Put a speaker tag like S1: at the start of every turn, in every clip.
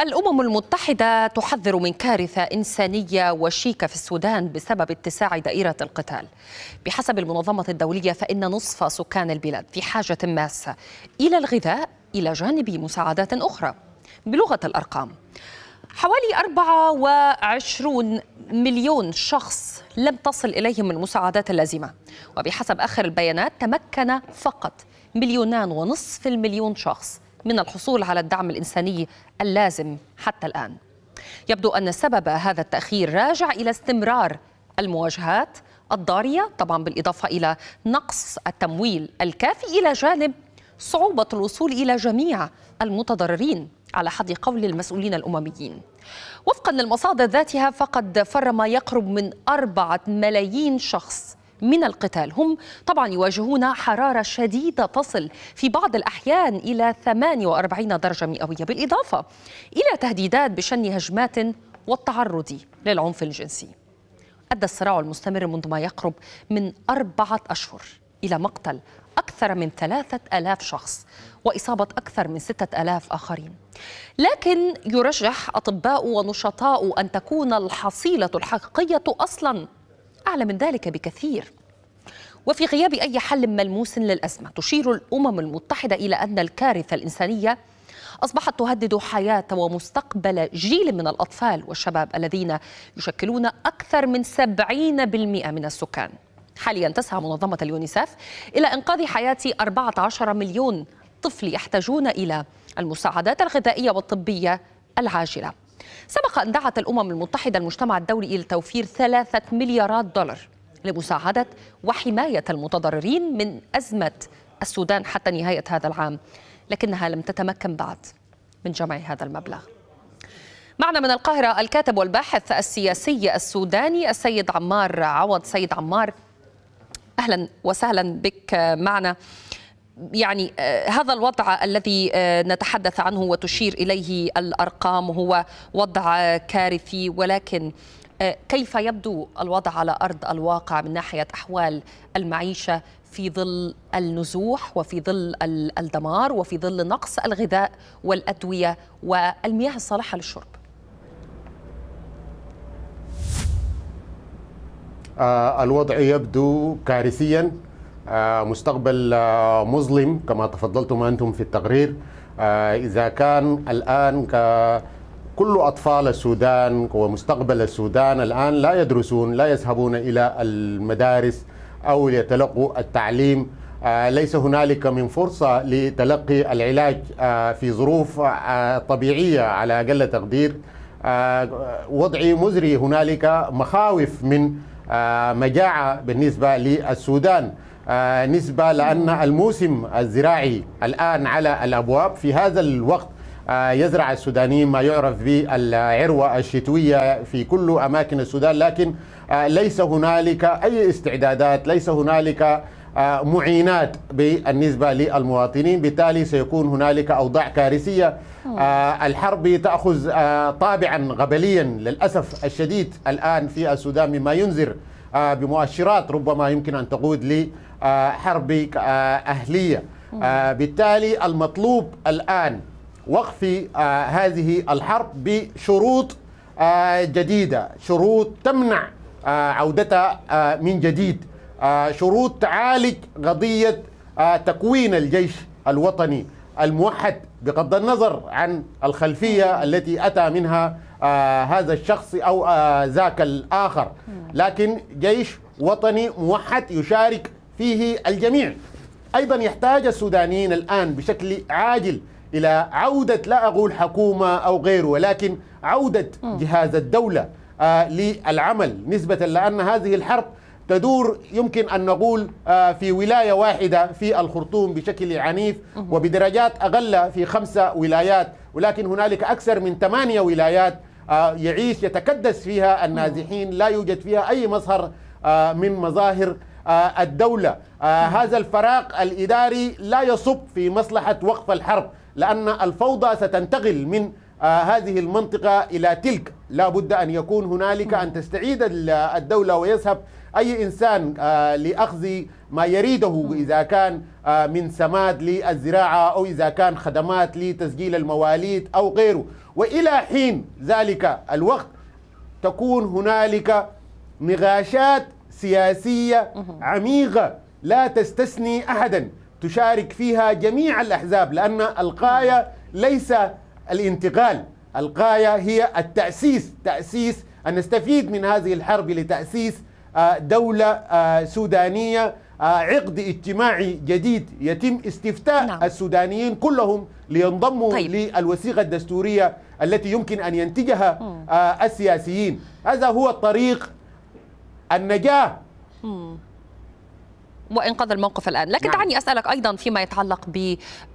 S1: الأمم المتحدة تحذر من كارثة إنسانية وشيكة في السودان بسبب اتساع دائرة القتال بحسب المنظمة الدولية فإن نصف سكان البلاد في حاجة ماسة إلى الغذاء إلى جانب مساعدات أخرى بلغة الأرقام حوالي 24 مليون شخص لم تصل إليهم المساعدات اللازمة وبحسب آخر البيانات تمكن فقط مليونان ونصف المليون شخص من الحصول على الدعم الإنساني اللازم حتى الآن يبدو أن سبب هذا التأخير راجع إلى استمرار المواجهات الضارية طبعا بالإضافة إلى نقص التمويل الكافي إلى جانب صعوبة الوصول إلى جميع المتضررين على حد قول المسؤولين الأمميين وفقا للمصادر ذاتها فقد فر ما يقرب من أربعة ملايين شخص من القتال هم طبعا يواجهون حرارة شديدة تصل في بعض الأحيان إلى 48 درجة مئوية بالإضافة إلى تهديدات بشن هجمات والتعرض للعنف الجنسي أدى الصراع المستمر منذ ما يقرب من أربعة أشهر إلى مقتل أكثر من ثلاثة ألاف شخص وإصابة أكثر من ستة ألاف آخرين لكن يرجح أطباء ونشطاء أن تكون الحصيلة الحقيقية أصلاً أعلى من ذلك بكثير وفي غياب أي حل ملموس للأزمة تشير الأمم المتحدة إلى أن الكارثة الإنسانية أصبحت تهدد حياة ومستقبل جيل من الأطفال والشباب الذين يشكلون أكثر من 70% من السكان حاليا تسعى منظمة اليونيسف إلى إنقاذ حياة 14 مليون طفل يحتاجون إلى المساعدات الغذائية والطبية العاجلة سبق أن دعت الأمم المتحدة المجتمع الدولي إلى توفير ثلاثة مليارات دولار لمساعدة وحماية المتضررين من أزمة السودان حتى نهاية هذا العام لكنها لم تتمكن بعد من جمع هذا المبلغ معنا من القاهرة الكاتب والباحث السياسي السوداني السيد عمار عوض سيد عمار أهلا وسهلا بك معنا يعني آه، هذا الوضع الذي آه، نتحدث عنه وتشير اليه الارقام هو وضع كارثي ولكن آه، كيف يبدو الوضع على ارض الواقع من ناحيه احوال المعيشه في ظل النزوح وفي ظل الدمار وفي ظل نقص الغذاء والادويه والمياه الصالحه للشرب
S2: الوضع يبدو كارثيا آه، مستقبل آه، مظلم كما تفضلتم أنتم في التقرير آه، إذا كان الآن كل أطفال السودان ومستقبل السودان الآن لا يدرسون لا يذهبون إلى المدارس أو يتلقوا التعليم ليس هنالك من فرصة لتلقي العلاج في ظروف طبيعية على أقل تقدير وضعي مزري هنالك مخاوف من مجاعة بالنسبة للسودان آه، نسبة لأن الموسم الزراعي الآن على الأبواب في هذا الوقت آه، يزرع السودانيين ما يعرف بالعروة الشتوية في كل أماكن السودان لكن آه، ليس هنالك أي استعدادات ليس هنالك معينات بالنسبة للمواطنين بالتالي سيكون هنالك أوضاع كارثية الحرب تأخذ طابعا غبليا للأسف الشديد الآن في السودان مما ينذر آه، بمؤشرات ربما يمكن أن تقود لحرب آه، أهلية آه، بالتالي المطلوب الآن وقف هذه الحرب بشروط جديدة شروط تمنع عودتها من جديد شروط تعالج قضية تكوين الجيش الوطني الموحد بغض النظر عن الخلفية التي أتى منها آه، هذا الشخص أو آه، ذاك الآخر لكن جيش وطني موحد يشارك فيه الجميع أيضا يحتاج السودانيين الآن بشكل عاجل إلى عودة لا أقول حكومة أو غيره ولكن عودة جهاز الدولة آه، للعمل نسبة لأن هذه الحرب تدور يمكن أن نقول في ولاية واحدة في الخرطوم بشكل عنيف وبدرجات أقل في خمسة ولايات ولكن هنالك أكثر من ثمانية ولايات آه، يعيش يتكدس فيها النازحين لا يوجد فيها أي مظهر آه، من مظاهر آه، الدولة هذا الفراغ الإداري لا يصب في مصلحة وقف الحرب لأن الفوضى ستنتقل من هذه المنطقة إلى تلك لا بد أن يكون هنالك أن تستعيد الدولة ويذهب أي إنسان لأخذ ما يريده إذا كان من سماد للزراعة أو إذا كان خدمات لتسجيل المواليد أو غيره والى حين ذلك الوقت تكون هنالك نقاشات سياسيه عميقه لا تستثني احدا تشارك فيها جميع الاحزاب لان القايه ليس الانتقال القايه هي التاسيس تاسيس ان نستفيد من هذه الحرب لتاسيس آه، دوله آه، سودانيه آه، عقد اجتماعي جديد يتم استفتاء نعم. السودانيين كلهم لينضموا طيب. للوثيقه الدستوريه التي يمكن أن ينتجها آه، السياسيين هذا هو الطريق النجاة
S1: وانقاذ الموقف الان، لكن نعم. دعني اسالك ايضا فيما يتعلق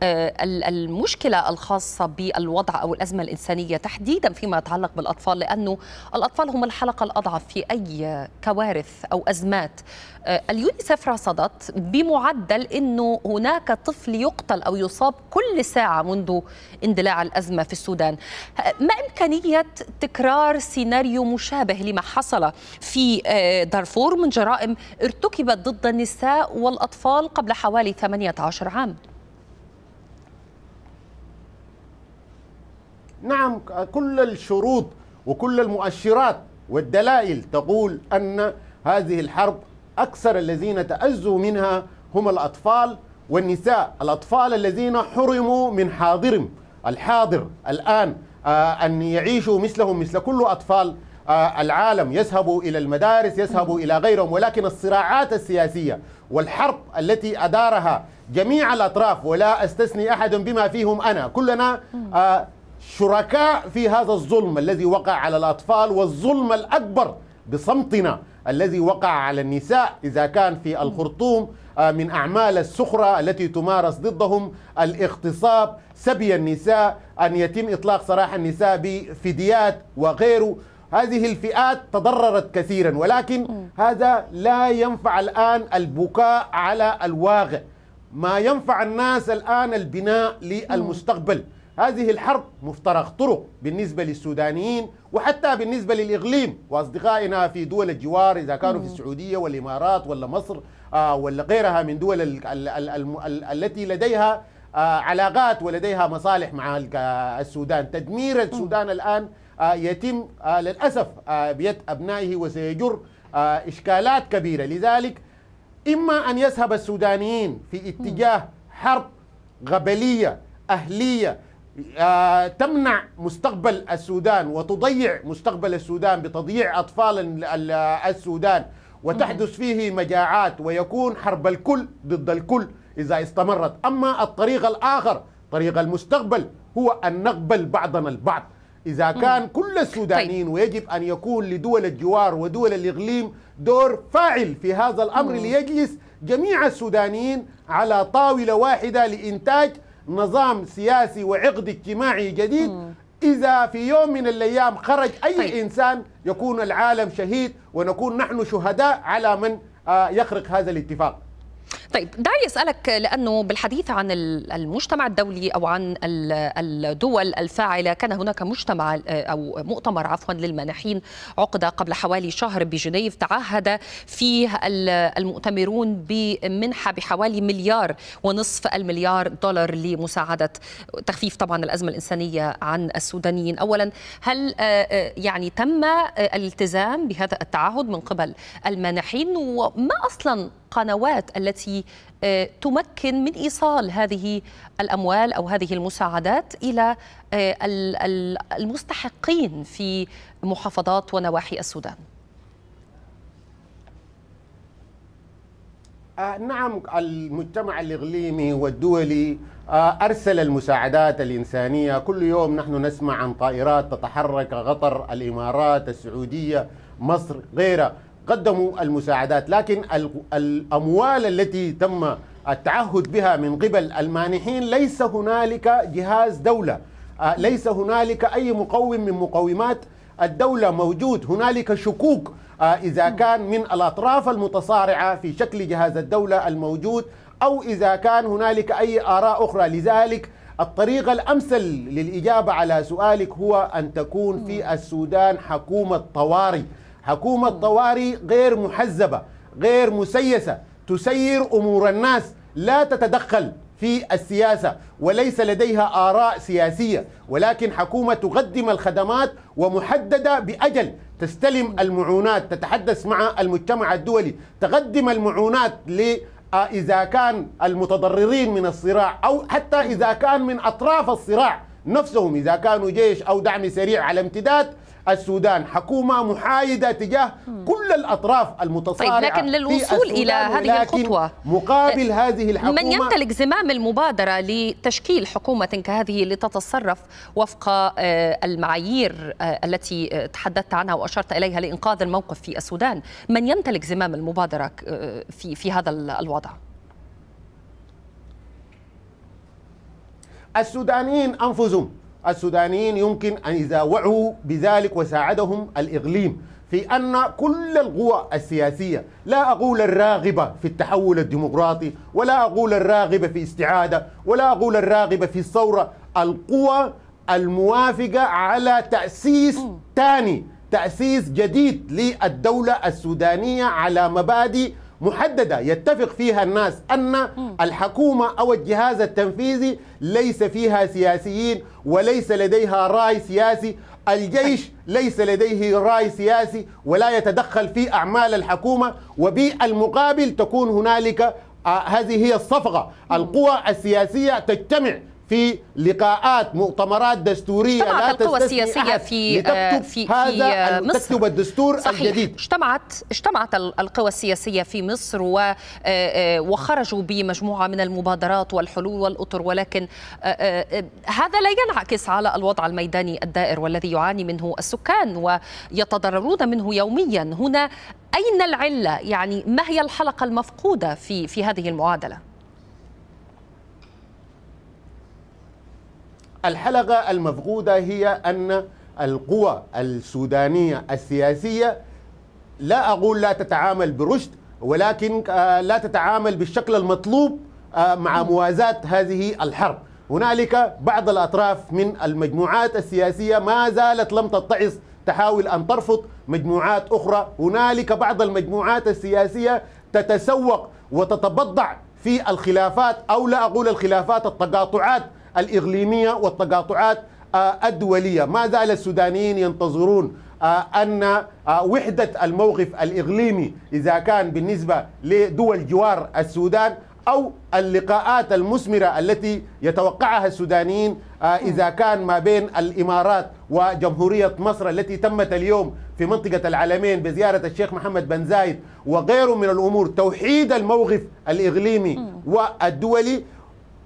S1: بالمشكله آه، الخاصه بالوضع او الازمه الانسانيه تحديدا فيما يتعلق بالاطفال لانه الاطفال هم الحلقه الاضعف في اي كوارث او ازمات. آه، اليونيسف رصدت بمعدل انه هناك طفل يقتل او يصاب كل ساعه منذ اندلاع الازمه في السودان. آه، ما امكانيه تكرار سيناريو مشابه لما حصل في دارفور من جرائم ارتكبت ضد النساء والأطفال قبل حوالي 18 عام
S2: نعم كل الشروط وكل المؤشرات والدلائل تقول أن هذه الحرب أكثر الذين تأذوا منها هم الأطفال والنساء الأطفال الذين حرموا من حاضرهم الحاضر الآن آه، أن يعيشوا مثلهم مثل كل أطفال آه، العالم يذهبوا إلى المدارس يذهبوا إلى غيرهم ولكن الصراعات السياسية والحرب التي أدارها جميع الأطراف ولا أستثني أحد بما فيهم أنا كلنا آه، شركاء في هذا الظلم الذي وقع على الأطفال والظلم الأكبر بصمتنا الذي وقع على النساء إذا كان في الخرطوم آه، من أعمال السخرة التي تمارس ضدهم الاغتصاب سبي النساء أن يتم إطلاق سراح النساء بفديات وغيره هذه الفئات تضررت كثيرا ولكن هذا لا ينفع الآن البكاء على الواقع ما ينفع الناس الآن البناء للمستقبل هذه الحرب مفترق طرق بالنسبة للسودانيين وحتى بالنسبة للإقليم وأصدقائنا في دول الجوار إذا كانوا في السعودية والإمارات ولا مصر آه، ولا غيرها من دول التي لديها آه، علاقات ولديها مصالح مع آه، السودان تدمير السودان الآن آه، يتم آه، للأسف آه، بيد أبنائه وسيجر إشكالات كبيرة لذلك إما أن يذهب السودانيين في اتجاه حرب غبلية أهلية تمنع مستقبل السودان وتضيع مستقبل السودان بتضييع أطفال السودان وتحدث فيه مجاعات ويكون حرب الكل ضد الكل إذا استمرت أما الطريق الآخر طريق المستقبل هو أن نقبل بعضنا البعض إذا كان مم. كل السودانيين طيب. ويجب أن يكون لدول الجوار ودول الإقليم دور فاعل في هذا الأمر مم. ليجلس جميع السودانيين على طاولة واحدة لإنتاج نظام سياسي وعقد اجتماعي جديد مم. إذا في يوم من الأيام خرج أي طيب. إنسان يكون العالم شهيد ونكون نحن شهداء على من آه، يخرق هذا الاتفاق طيب دعي
S1: اسالك لانه بالحديث عن المجتمع الدولي او عن الدول الفاعله كان هناك مجتمع آه، او مؤتمر عفوا للمانحين عقد قبل حوالي شهر بجنيف تعهد فيه المؤتمرون بمنحه بحوالي مليار ونصف المليار دولار لمساعده تخفيف طبعا الازمه الانسانيه عن السودانيين اولا هل آه، آه، يعني تم الالتزام بهذا التعهد من قبل المانحين وما اصلا قنوات التي آه، تمكن من ايصال هذه الاموال او هذه المساعدات الى آه، المستحقين في محافظات ونواحي السودان
S2: آه، نعم المجتمع الإقليمي والدولي أرسل المساعدات الإنسانية كل يوم نحن نسمع عن طائرات تتحرك قطر الإمارات السعودية مصر غيرها قدموا المساعدات لكن الأموال التي تم التعهد بها من قبل المانحين ليس هنالك جهاز دولة آه، ليس هنالك أي مقوم من مقومات الدولة موجود هنالك شكوك آه، إذا كان من الأطراف المتصارعة في شكل جهاز الدولة الموجود أو إذا كان هنالك أي آراء أخرى لذلك الطريقة الأمثل للإجابة على سؤالك هو أن تكون في السودان حكومة طوارئ حكومة طوارئ غير محزبة غير مسيسة تسير أمور الناس لا تتدخل في السياسة وليس لديها آراء سياسية ولكن حكومة تقدم الخدمات ومحددة بأجل تستلم المعونات تتحدث مع المجتمع الدولي تقدم المعونات ل آه، إذا كان المتضررين من الصراع أو حتى إذا كان من أطراف الصراع نفسهم إذا كانوا جيش أو دعم سريع على امتداد السودان حكومة محايدة تجاه كل الأطراف المتصارعة طيب لكن للوصول إلى هذه الخطوة مقابل هذه الحكومة من يمتلك
S1: زمام المبادرة لتشكيل حكومة كهذه لتتصرف وفق آه، المعايير آه، التي آه، تحدثت عنها وأشرت إليها لإنقاذ الموقف في السودان من يمتلك زمام المبادرة في, في هذا الوضع؟
S2: السودانيين أنفسهم السودانيين يمكن أن يزاوعوا بذلك وساعدهم الإغليم في أن كل القوى السياسية لا أقول الراغبة في التحول الديمقراطي ولا أقول الراغبة في استعادة ولا أقول الراغبة في الثورة القوى الموافقة على تأسيس ثاني تأسيس جديد للدولة السودانية على مبادئ محددة يتفق فيها الناس أن الحكومة أو الجهاز التنفيذي ليس فيها سياسيين وليس لديها رأي سياسي الجيش ليس لديه رأي سياسي ولا يتدخل في أعمال الحكومة وبالمقابل تكون هنالك آه، هذه هي الصفقة القوى السياسية تجتمع في لقاءات مؤتمرات دستوريه لا القوى السياسيه في لتكتب آه، في هذا في آه، مصر تكتب الدستور صحيح. الجديد
S1: اجتمعت اجتمعت القوى السياسيه في مصر و آه، وخرجوا بمجموعه من المبادرات والحلول والاطر ولكن هذا لا ينعكس على الوضع الميداني الدائر والذي يعاني منه السكان ويتضررون منه يوميا هنا اين العله يعني ما هي الحلقه المفقوده في في هذه المعادله
S2: الحلقة المفقودة هي أن القوى السودانية السياسية لا أقول لا تتعامل برشد ولكن آه، لا تتعامل بالشكل المطلوب آه، مع موازاة هذه الحرب هنالك بعض الأطراف من المجموعات السياسية ما زالت لم تتعظ تحاول أن ترفض مجموعات أخرى هنالك بعض المجموعات السياسية تتسوق وتتبضع في الخلافات أو لا أقول الخلافات التقاطعات الإقليمية والتقاطعات آه، الدولية ما زال السودانيين ينتظرون آه، أن آه، وحدة الموقف الإقليمي إذا كان بالنسبة لدول جوار السودان أو اللقاءات المثمرة التي يتوقعها السودانيين إذا كان ما بين الإمارات وجمهورية مصر التي تمت اليوم في منطقة العلمين بزيارة الشيخ محمد بن زايد وغيره من الأمور توحيد الموقف الإقليمي والدولي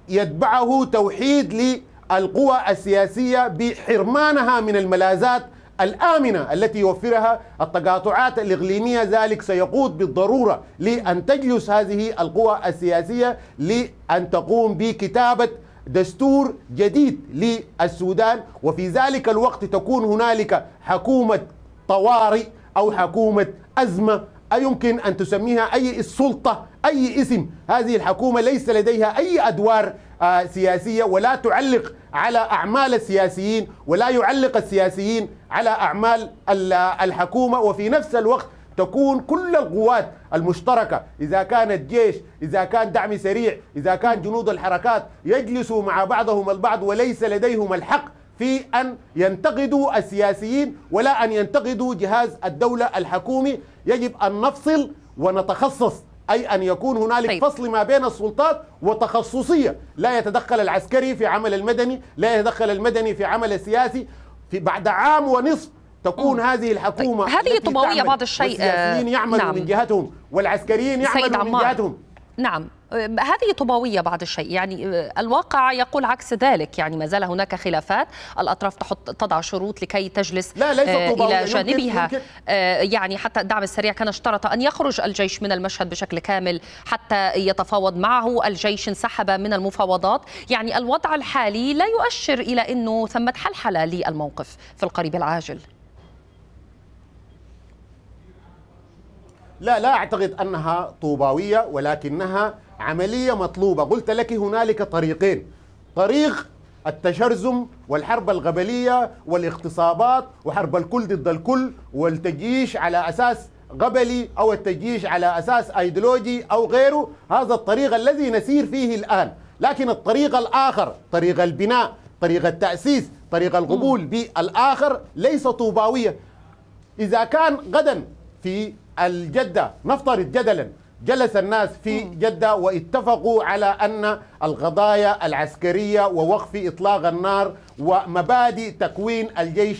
S2: يتبعه توحيد للقوى السياسية بحرمانها من الملاذات الآمنة التي يوفرها التقاطعات الإقليمية ذلك سيقود بالضرورة لأن تجلس هذه القوى السياسية لأن تقوم بكتابة دستور جديد للسودان وفي ذلك الوقت تكون هنالك حكومة طوارئ أو حكومة أزمة يمكن أن تسميها أي السلطة أي اسم هذه الحكومة ليس لديها أي أدوار آه، سياسية ولا تعلق على أعمال السياسيين ولا يعلق السياسيين على أعمال الحكومة وفي نفس الوقت تكون كل القوات المشتركة إذا كان الجيش إذا كان دعم سريع إذا كان جنود الحركات يجلسوا مع بعضهم البعض وليس لديهم الحق في أن ينتقدوا السياسيين ولا أن ينتقدوا جهاز الدولة الحكومي يجب أن نفصل ونتخصص أي أن يكون هنالك طيب. فصل ما بين السلطات وتخصصية لا يتدخل العسكري في عمل المدني لا يتدخل المدني في عمل السياسي في بعد عام ونصف تكون مم. هذه الحكومة طيب. هذه طبوية بعض الشيء والسياسيين يعملوا نعم. من جهتهم والعسكريين يعملوا من جهتهم
S1: نعم هذه طوباوية بعض الشيء يعني آه، الواقع يقول عكس ذلك يعني ما زال هناك خلافات الأطراف تحط تضع شروط لكي تجلس لا ليس آه، إلى جانبها آه، يعني حتى الدعم السريع كان اشترط أن يخرج الجيش من المشهد بشكل كامل حتى يتفاوض معه الجيش انسحب من المفاوضات يعني الوضع الحالي لا يؤشر إلى أنه ثمة حلحلة للموقف في القريب العاجل
S2: لا لا أعتقد أنها طوباوية ولكنها عملية مطلوبة قلت لك هنالك طريقين طريق التشرزم والحرب الغبلية والاغتصابات وحرب الكل ضد الكل والتجيش على أساس غبلي أو التجيش على أساس أيديولوجي أو غيره هذا الطريق الذي نسير فيه الآن لكن الطريق الآخر طريق البناء طريق التأسيس طريق القبول بالآخر ليس طوباوية إذا كان غدا في الجدة نفترض جدلا جلس الناس في جدة واتفقوا على أن القضايا العسكرية ووقف إطلاق النار ومبادئ تكوين الجيش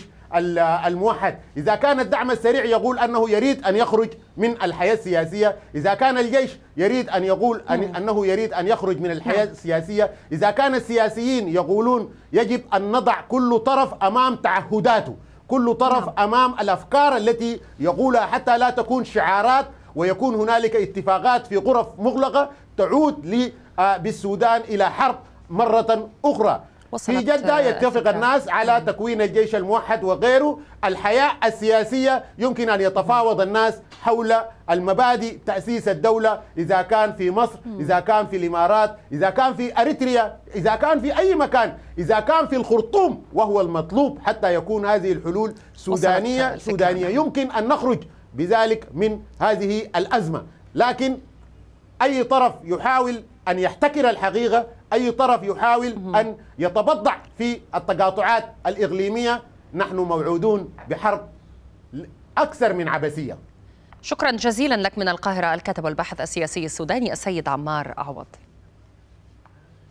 S2: الموحد إذا كان الدعم السريع يقول أنه يريد أن يخرج من الحياة السياسية إذا كان الجيش يريد أن يقول أن أنه يريد أن يخرج من الحياة نعم. السياسية إذا كان السياسيين يقولون يجب أن نضع كل طرف أمام تعهداته كل طرف نعم. أمام الأفكار التي يقولها حتى لا تكون شعارات ويكون هنالك اتفاقات في غرف مغلقة تعود آه، بالسودان إلى حرب مرة أخرى في جدة يتفق الناس على تكوين الجيش الموحد وغيره الحياة السياسية يمكن أن يتفاوض الناس حول المبادئ تأسيس الدولة إذا كان في مصر إذا كان في الإمارات إذا كان في أريتريا إذا كان في أي مكان إذا كان في الخرطوم وهو المطلوب حتى يكون هذه الحلول سودانية سودانية يمكن أن نخرج بذلك من هذه الأزمة لكن أي طرف يحاول أن يحتكر الحقيقة أي طرف يحاول أن يتبضع في التقاطعات الإقليمية نحن موعودون بحرب أكثر من عبثية
S1: شكرا جزيلا لك من القاهرة الكاتب والباحث السياسي السوداني السيد عمار عوض